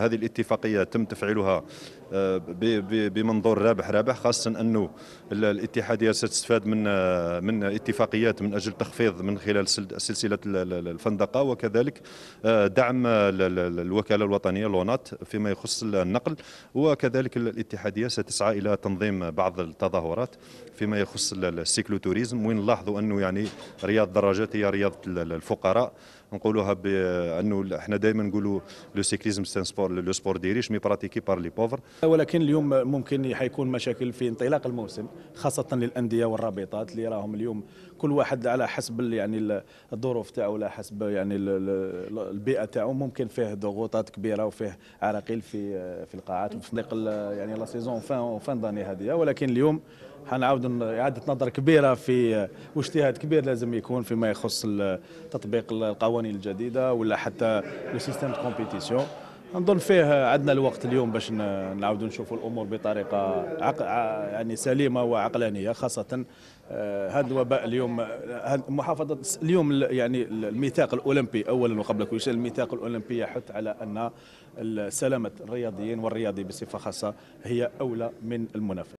هذه الاتفاقيه تم تفعيلها آه، بمنظور رابح رابح خاصه انه الاتحاديه ستستفاد من آه، من اتفاقيات من اجل تخفيض من خلال سلسله الفندقه وكذلك آه، دعم الوكاله الوطنيه لونات فيما يخص النقل وكذلك الاتحاديه ستسعى الى تنظيم بعض التظاهرات فيما يخص السيكلو توريزم وين نلاحظوا انه يعني رياض الدراجات هي رياضه الفقراء نقولوها بانه احنا دائما نقولوا لو سيكليزم سان سبور لو سبور دي ريش مي براتيكي بار لي بوفر ولكن اليوم ممكن حيكون مشاكل في انطلاق الموسم خاصه للانديه والرابطات اللي راهم اليوم كل واحد على حسب يعني الظروف تاعه ولا حسب يعني البيئه تاعو ممكن فيه ضغوطات كبيره وفيه عراقيل في في القاعات وفي يعني لا سيزون فان فان داني هذه ولكن اليوم حنعاود إعادة نظر كبيرة في واجتهاد كبير لازم يكون فيما يخص تطبيق القوانين الجديدة ولا حتى لو سيستيم كومبيتيسيون نظن فيه عندنا الوقت اليوم باش نعاودوا نشوفوا الامور بطريقه عق... يعني سليمه وعقلانيه خاصه آه، هذا الوباء اليوم آه، محافظه اليوم يعني الميثاق الاولمبي اولا وقبل كل شيء الميثاق الاولمبي يحث على ان سلامه الرياضيين والرياضي بصفه خاصه هي اولى من المنافسه